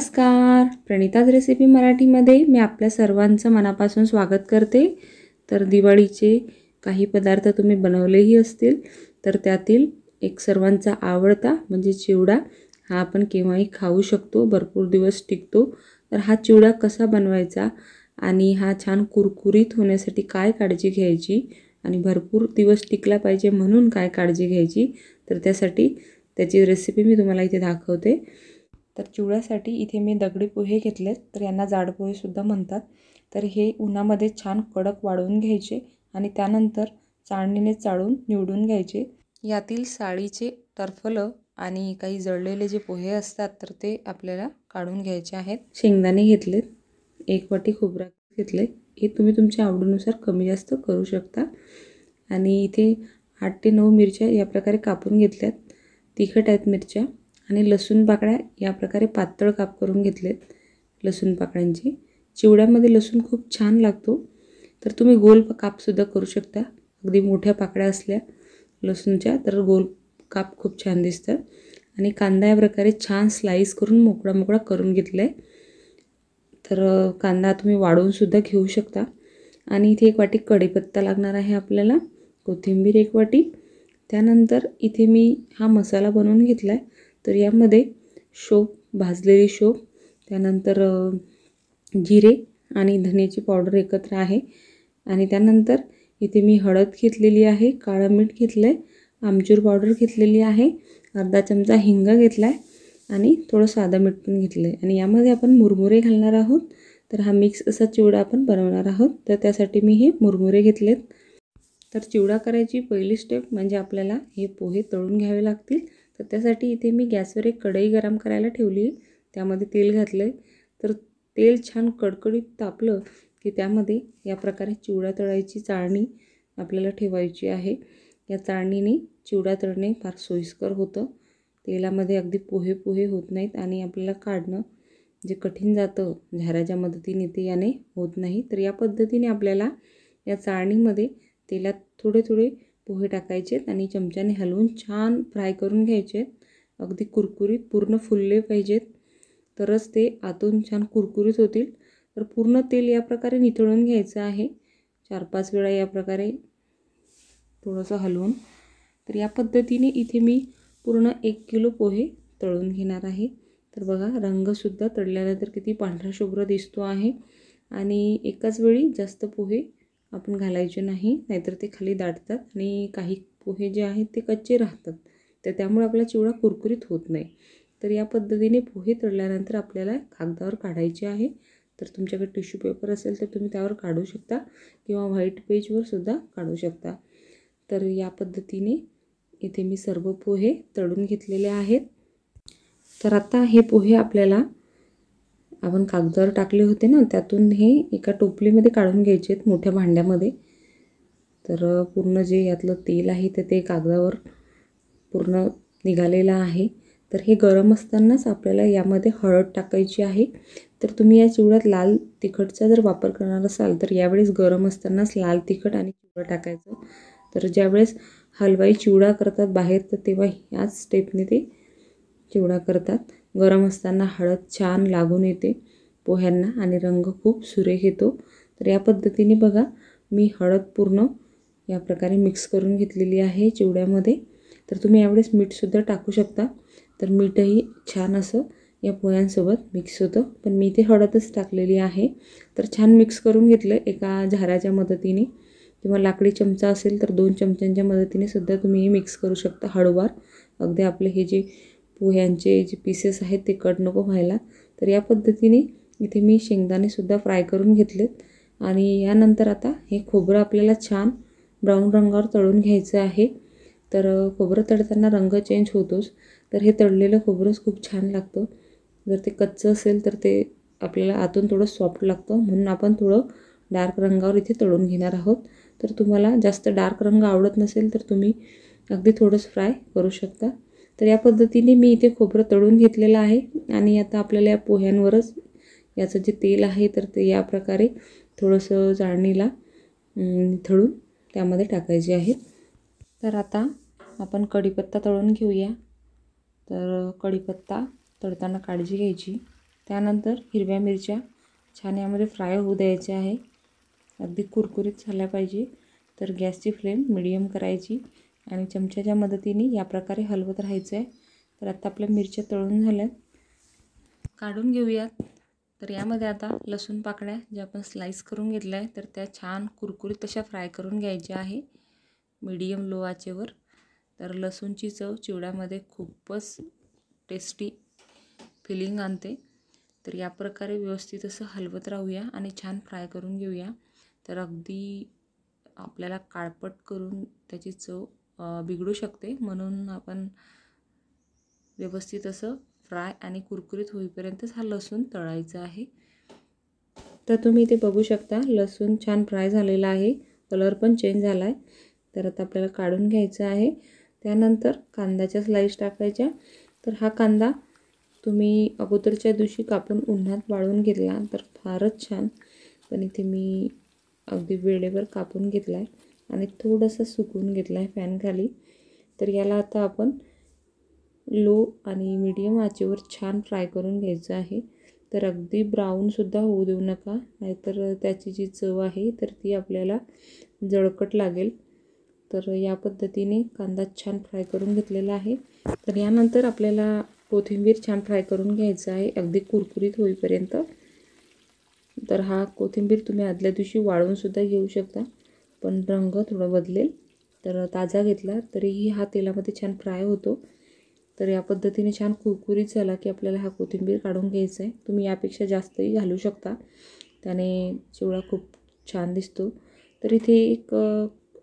नमस्कार प्रणिताज रेसिपी मराठीमध्ये मी आपल्या सर्वांचं मनापासून स्वागत करते तर दिवाळीचे काही पदार्थ तुम्ही बनवलेही असतील तर त्यातील एक सर्वांचा आवडता म्हणजे चिवडा हा आपण केव्हाही खाऊ शकतो भरपूर दिवस टिकतो तर हा चिवडा कसा बनवायचा आणि हा छान कुरकुरीत होण्यासाठी काय काळजी घ्यायची आणि भरपूर दिवस टिकला पाहिजे म्हणून काय काळजी घ्यायची तर त्यासाठी त्याची रेसिपी मी तुम्हाला इथे दाखवते तर चिवड्यासाठी इथे मी दगडी पोहे घेतलेत तर यांना जाड पोहेसुद्धा म्हणतात तर हे उन्हामध्ये छान कडक वाळवून घ्यायचे आणि त्यानंतर चाळणीने चाळून निवडून घ्यायचे यातील साळीचे टर्फलं आणि काही जळलेले जे पोहे असतात तर ते आपल्याला काढून घ्यायचे आहेत शेंगदाणे घेतलेत एक वाटी खोबरा घेतले हे तुम्ही तुमच्या आवडीनुसार कमी जास्त करू शकता आणि इथे आठ ते नऊ मिरच्या या प्रकारे कापून घेतल्यात तिखट आहेत मिरच्या आणि लसूण पाकळ्या या प्रकारे पातळ काप करून घेतलेत लसूण पाकळ्यांची चिवड्यामध्ये लसूण खूप छान लागतो तर तुम्ही गोल कापसुद्धा करू शकता अगदी मोठ्या पाकळ्या असल्या लसूणच्या तर गोल काप खूप छान दिसतं आणि कांदा या प्रकारे छान स्लाईस करून मोकळा मोकळा करून घेतला आहे तर कांदा तुम्ही वाढवूनसुद्धा घेऊ शकता आणि इथे एक वाटी कढीपत्ता लागणार आहे आपल्याला कोथिंबीर एक वाटी त्यानंतर इथे मी हा मसाला बनवून घेतला आहे तर यामध्ये शोप भाजलेली शोप त्यानंतर जिरे आणि धनेची पावडर एकत्र आहे आणि त्यानंतर इथे मी हळद घेतलेली आहे काळं मीठ घेतलं आहे आमचूर पावडर घेतलेली आहे अर्धा चमचा हिंग घेतला आहे आणि थोडं साधं मीठ पण घेतलं आहे आणि यामध्ये आपण मुरमुरे घालणार आहोत तर हा मिक्स असा चिवडा आपण बनवणार आहोत तर त्यासाठी मी हे मुरमुरे घेतलेत तर चिवडा करायची पहिली स्टेप म्हणजे आपल्याला हे पोहे तळून घ्यावे लागतील तर त्यासाठी इथे मी गॅसवर एक कढई गरम करायला ठेवली आहे त्यामध्ये तेल घातलं आहे तर तेल छान कडकडीत तापलं की त्यामध्ये या प्रकारे चिवडा तळायची चाळणी आपल्याला ठेवायची आहे या चाळणीने चिवडा तळणे फार सोयीस्कर होतं तेलामध्ये अगदी पोहे पोहे होत नाहीत आणि आपल्याला काढणं जे कठीण जातं झाराच्या मदतीने ते याने होत नाही तर या पद्धतीने आपल्याला या चाळणीमध्ये तेलात थोडे थोडे पोहे टाकायचे आणि चमच्याने हलवून छान फ्राय करून घ्यायचे अगदी कुरकुरीत पूर्ण फुलले पाहिजेत तरच ते आतून छान कुरकुरीत होतील तर पूर्ण तेल या प्रकारे निथळून घ्यायचं आहे चार पाच वेळा या प्रकारे थोडंसं हलवून तर या पद्धतीने इथे मी पूर्ण एक किलो पोहे तळून घेणार आहे तर बघा रंगसुद्धा तळल्यानंतर किती पांढरा शुभ्र दिसतो आहे आणि एकाच वेळी जास्त पोहे आपण घालायचे नाही नाहीतर ते खाली दाटतात आणि काही पोहे जे आहेत ते कच्चे राहतात तर त्यामुळे आपला चिवडा कुरकुरीत होत नाही तर या पद्धतीने पोहे तळल्यानंतर आपल्याला कागदावर काढायचे आहे तर तुमच्याकडे टिश्यू पेपर असेल तर तुम्ही त्यावर काढू शकता किंवा व्हाईट पेजवर सुद्धा काढू शकता तर या पद्धतीने इथे मी सर्व पोहे तळून घेतलेले आहेत तर आता हे पोहे आपल्याला आपण कागदावर टाकले होते ना त्यातून हे एका टोपलीमध्ये काढून घ्यायचे आहेत मोठ्या भांड्यामध्ये तर पूर्ण जे यातलं तेल आहे तर ते कागदावर पूर्ण निघालेलं आहे तर हे गरम असतानाच आपल्याला यामध्ये हळद टाकायची आहे तर तुम्ही या चिवड्यात लाल तिखटचा जर वापर करणार असाल तर यावेळेस गरम असतानाच लाल तिखट आणि चिवडा टाकायचं तर ज्यावेळेस हलवाई चिवडा करतात बाहेर तर तेव्हा ह्याच स्टेपने ते चिवडा करतात गरम असताना हळद छान लागून येते पोह्यांना आणि रंग खूप सुरेख येतो तर या पद्धतीने बघा मी हळद पूर्ण या प्रकारे मिक्स करून घेतलेली आहे चिवड्यामध्ये तर तुम्ही यावेळेस मीठसुद्धा टाकू शकता तर मीठही छान असं या पोह्यांसोबत मिक्स होतं पण मी ते हळदच टाकलेली आहे तर छान मिक्स करून घेतलं एका झाराच्या मदतीने किंवा लाकडी चमचा असेल तर दोन चमच्यांच्या मदतीने सुद्धा तुम्ही हे मिक्स करू शकता हळूवार अगदी आपले हे जे पोह्यांचे जे पीसेस आहेत ते कट नको व्हायला तर या पद्धतीने इथे मी शेंगदाणेसुद्धा फ्राय करून घेतलेत आणि यानंतर आता हे खोबरं आपल्याला छान ब्राऊन रंगावर तळून घ्यायचं आहे तर खोबरं तळताना रंग चेंज होतोच तर हे तळलेलं खोबरंच खूप छान लागतं जर ते कच्चं असेल तर ते आपल्याला आतून थोडं सॉफ्ट लागतं म्हणून आपण थोडं डार्क रंगावर इथे तळून घेणार आहोत तर तुम्हाला जास्त डार्क रंग आवडत नसेल तर तुम्ही अगदी थोडंच फ्राय करू शकता तर या पद्धतीने मी इथे खोबरं तळून घेतलेलं आहे आणि आता आपल्याला या पोह्यांवरच याचं जे तेल आहे तर ते या प्रकारे थोडंसं जाळणीला थळून त्यामध्ये टाकायचे आहे तर आता आपण कढीपत्ता तळून घेऊया तर कढीपत्ता तळताना काळजी घ्यायची त्यानंतर हिरव्या मिरच्या छान यामध्ये फ्राय होऊ द्यायच्या आहे अगदी कुरकुरीत झाल्या पाहिजे तर गॅसची फ्लेम मिडियम करायची आणि चमच्याच्या मदतीने या प्रकारे हलवत राहायचं आहे तर आता आपल्या मिरच्या तळून झाल्या काढून घेऊयात तर यामध्ये आता लसूण पाकळ्या ज्या आपण स्लाईस करून घेतल्या आहे तर त्या छान कुरकुरीत तशा फ्राय करून घ्यायच्या आहे मीडियम लो आचेवर तर लसूणची चव चिवड्यामध्ये खूपच टेस्टी फिलिंग आणते तर या प्रकारे व्यवस्थित असं हलवत राहूया आणि छान फ्राय करून घेऊया तर अगदी आपल्याला काळपट करून त्याची चव बिघडू शकते म्हणून आपण व्यवस्थित असं फ्राय आणि कुरकुरीत होईपर्यंतच हा लसूण तळायचा आहे तर तुम्ही इथे बघू शकता लसूण छान फ्राय झालेला आहे कलर पण चेंज झाला आहे तर आता आपल्याला काढून घ्यायचं आहे त्यानंतर कांद्याच्या स्लाईस टाकायच्या तर हा कांदा तुम्ही अगोदरच्या दिवशी कापून उन्हात वाळून घेतला तर फारच छान पण इथे मी अगदी वेळेवर कापून घेतला आहे आणि थोडंसं सुकून घेतलं आहे फॅनखाली तर याला आता आपण लो आणि मीडियम आचेवर छान फ्राय करून घ्यायचं आहे तर अगदी ब्राऊनसुद्धा होऊ देऊ नका नाहीतर त्याची जी चव आहे तर ती आपल्याला जळकट लागेल तर या पद्धतीने कांदा छान फ्राय करून घेतलेला आहे तर यानंतर आपल्याला कोथिंबीर छान फ्राय करून घ्यायचं आहे अगदी कुरकुरीत होईपर्यंत तर हा कोथिंबीर तुम्ही आदल्या दिवशी वाळवूनसुद्धा घेऊ शकता पण रंग थोडा बदलेल तर ताजा घेतला तरीही हा तेलामध्ये छान फ्राय होतो तर या पद्धतीने छान कुरकुरीत झाला की आपल्याला हा कोथिंबीर काढून घ्यायचं आहे तुम्ही यापेक्षा जास्तही घालू शकता त्याने चिवडा खूप छान दिसतो तर इथे एक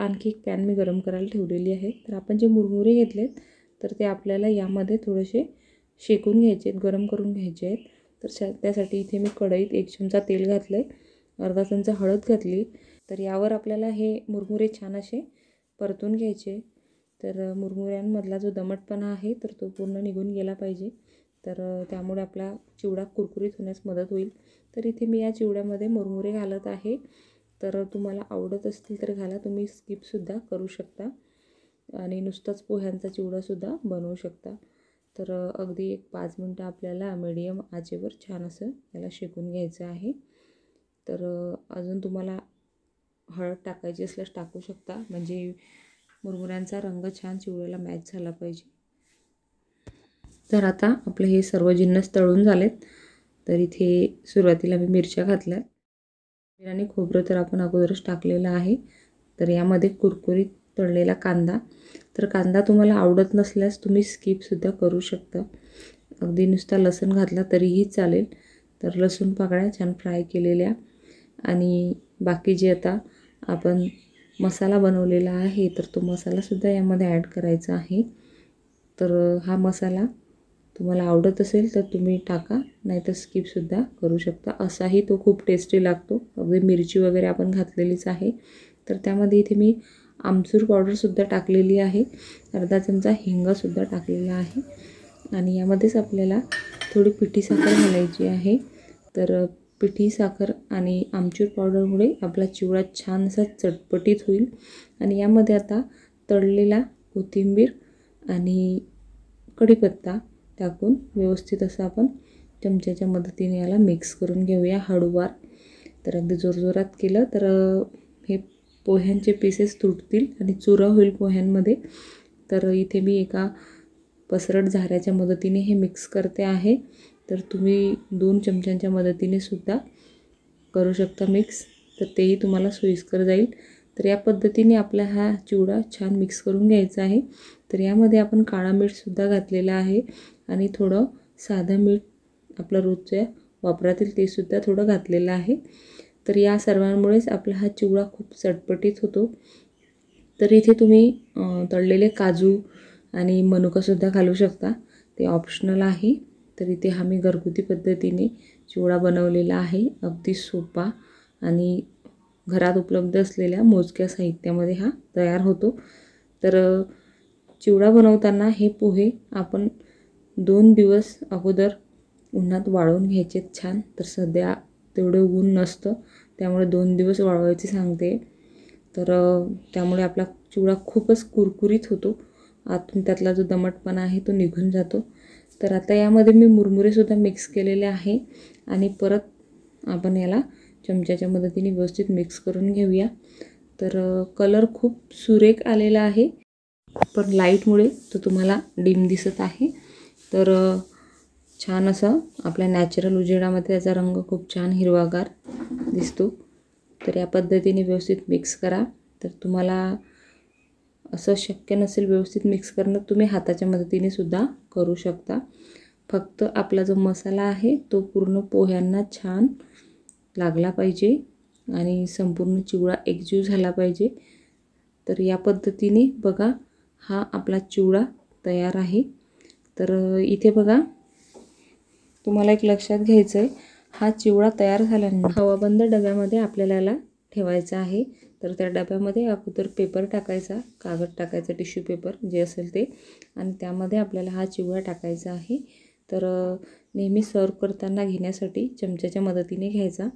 आणखी एक पॅन मी गरम करायला ठेवलेली आहे तर आपण जे मुरमुरे घेतलेत तर ते आपल्याला यामध्ये थोडेसे शेकून घ्यायचे आहेत गरम करून घ्यायचे आहेत तर त्यासाठी इथे मी कढईत एक चमचा तेल घातलं आहे अर्धा चमचा हळद घातली तर यावर आपल्याला हे मुरमुरे छान असे परतून घ्यायचे तर मुरमुऱ्यांमधला जो दमटपणा आहे तर तो पूर्ण निघून गेला पाहिजे तर त्यामुळे आपला चिवडा कुरकुरीत होण्यास मदत होईल तर इथे मी या चिवड्यामध्ये मुरमुरे घालत आहे तर तुम्हाला आवडत असतील तर घाला तुम्ही स्किपसुद्धा करू शकता आणि नुसताच पोह्यांचा चिवडासुद्धा बनवू शकता तर अगदी एक पाच मिनटं आपल्याला मीडियम आचेवर छान असं याला शेकून घ्यायचं आहे तर अजून तुम्हाला हळद टाकायची असल्यास टाकू शकता म्हणजे मुरमुऱ्यांचा रंग छान चिवळ्याला मॅच झाला पाहिजे तर आता आपलं हे सर्व जिन्नस तळून झालेत तर इथे सुरुवातीला मी मिरच्या घातल्या आणि खोबरं तर आपण अगोदरच टाकलेलं आहे तर यामध्ये कुरकुरीत तळलेला कांदा तर कांदा तुम्हाला आवडत नसल्यास तुम्ही स्किपसुद्धा करू शकता अगदी नुसता लसूण घातला तरीही चालेल तर लसूण पाकळ्या छान फ्राय केलेल्या आणि बाकी जे आता आपण मसाला बनवलेला आहे तर तो मसालासुद्धा यामध्ये ॲड करायचा आहे तर हा मसाला तुम्हाला आवडत असेल तर तुम्ही टाका नाहीतर स्किपसुद्धा करू शकता असाही तो खूप टेस्टी लागतो अगदी मिरची वगैरे आपण घातलेलीच आहे तर त्यामध्ये इथे मी आमचूर पावडरसुद्धा टाकलेली आहे अर्धा चमचा हिंगासुद्धा टाकलेला आहे आणि यामध्येच आपल्याला थोडी पिठी साखर घालायची आहे तर पिठी साखर आणि आमचूर पावडरमुळे आपला चिवडा छान असा चटपटीत होईल आणि यामध्ये आता तळलेला कोथिंबीर आणि कढीपत्ता टाकून व्यवस्थित असं आपण चमच्याच्या मदतीने याला मिक्स करून घेऊया हळूवार तर अगदी जोरजोरात केलं तर हे पोह्यांचे पीसेस तुटतील आणि चुरा होईल पोह्यांमध्ये तर इथे मी एका पसरट झाऱ्याच्या मदतीने हे मिक्स करते आहे तर तुम्ही दोन चमच्यांच्या मदतीने सुद्धा करू शकता मिक्स तर तेही तुम्हाला सोयीस्कर जाईल तर या पद्धतीने आपला हा चिवडा छान मिक्स करून घ्यायचा आहे तर यामध्ये आपण काळा मीठसुद्धा घातलेला आहे आणि थोडं साधं मीठ आपलं रोजच्या वापरातील तेसुद्धा थोडं घातलेलं आहे तर या सर्वांमुळेच आपला हा चिवडा खूप चटपटीत होतो तर इथे तुम्ही तळलेले काजू आणि मनुकासुद्धा घालू शकता ते ऑप्शनल आहे तर इथे हा मी घरगुती पद्धतीने चिवडा बनवलेला आहे अगदी सोपा आणि घरात उपलब्ध असलेल्या मोजक्या साहित्यामध्ये हा तयार होतो तर चिवडा बनवताना हे पोहे आपण दोन दिवस अगोदर उन्हात वाळवून घ्यायचे छान तर सध्या तेवढं ऊन नसतं त्यामुळे दोन दिवस वाळवायचे सांगते तर त्यामुळे आपला चिवडा खूपच कुरकुरीत होतो आतून त्यातला जो दमटपणा आहे तो निघून जातो तर आता यामध्ये मी मुरमुरेसुद्धा मिक्स केलेले आहे आणि परत आपण याला चमच्याच्या मदतीने व्यवस्थित मिक्स करून घेऊया तर कलर खूप सुरेख आलेला आहे पण लाईटमुळे तो तुम्हाला डिम दिसत आहे तर छान असं आपल्या नॅचरल उजेडामध्ये त्याचा रंग खूप छान हिरवागार दिसतो तर या पद्धतीने व्यवस्थित मिक्स करा तर तुम्हाला असं शक्य नसेल व्यवस्थित मिक्स करणं तुम्ही हाताच्या मदतीने सुद्धा करू शकता फक्त आपला जो मसाला आहे तो पूर्ण पोह्यांना छान लागला पाहिजे आणि संपूर्ण चिवडा एकजीव झाला पाहिजे तर या पद्धतीने बघा हा आपला चिवडा तयार आहे तर इथे बघा तुम्हाला एक लक्षात घ्यायचं आहे हा चिवडा तयार झाल्यानंतर हवाबंद डब्यामध्ये आपल्याला ठेवायचा आहे तर त्या डब्यामध्ये अगोदर पेपर टाकायचा कागद टाकायचा टिश्यू पेपर जे असेल ते आणि त्यामध्ये आपल्याला हा चिवडा टाकायचा आहे तर नेहमी सर्व करताना घेण्यासाठी चमच्याच्या मदतीने घ्यायचा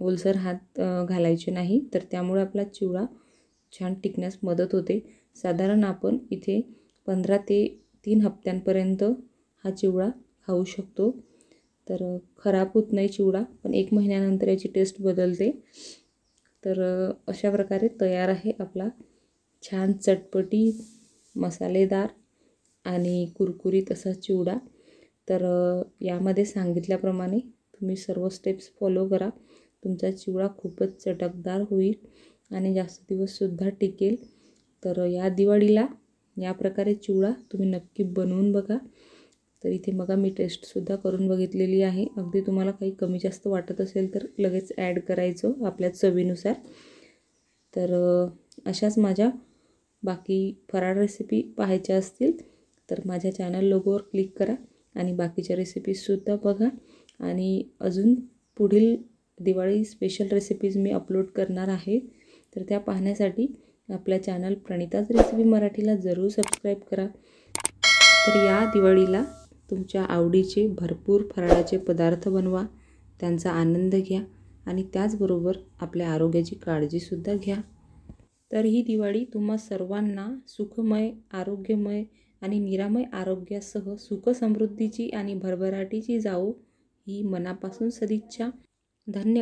ओलसर हात घालायचे नाही तर त्यामुळे आपला चिवडा छान टिकण्यास मदत होते साधारण आपण इथे पंधरा ते तीन हप्त्यांपर्यंत हा चिवडा खाऊ शकतो तर खराब होत नाही चिवडा पण एक महिन्यानंतर याची टेस्ट बदलते तर अशा प्रकारे तयार आहे आपला छान चटपटी मसालेदार आणि कुरकुरीत असा चिवडा तर यामध्ये सांगितल्याप्रमाणे तुम्ही सर्व स्टेप्स फॉलो करा तुमचा चिवडा खूपच चटकदार होईल आणि जास्त दिवससुद्धा टिकेल तर या दिवाळीला या प्रकारे चिवडा तुम्ही नक्की बनवून बघा तर इथे बघा मी टेस्टसुद्धा करून बघितलेली आहे अगदी तुम्हाला काही कमी जास्त वाटत असेल तर लगेच ॲड करायचो आपल्या चवीनुसार तर अशाच माझ्या बाकी फराळ रेसिपी पाहायच्या असतील तर माझ्या चॅनल लोगोवर क्लिक करा आणि बाकीच्या रेसिपीजसुद्धा बघा आणि अजून पुढील दिवाळी स्पेशल रेसिपीज मी अपलोड करणार आहे तर त्या पाहण्यासाठी आपल्या चॅनल प्रणिताज रेसिपी मराठीला जरूर सबस्क्राईब करा तर या दिवाळीला तुमच्या आवडीचे भरपूर फराळाचे पदार्थ बनवा त्यांचा आनंद घ्या आणि त्याचबरोबर आपल्या आरोग्याची काळजीसुद्धा घ्या तर ही दिवाळी तुम्हा सर्वांना सुखमय आरोग्यमय आणि निरामय आरोग्यासह सुखसमृद्धीची आणि भरभराटीची जाऊ ही मनापासून सदिच्छा धन्यवाद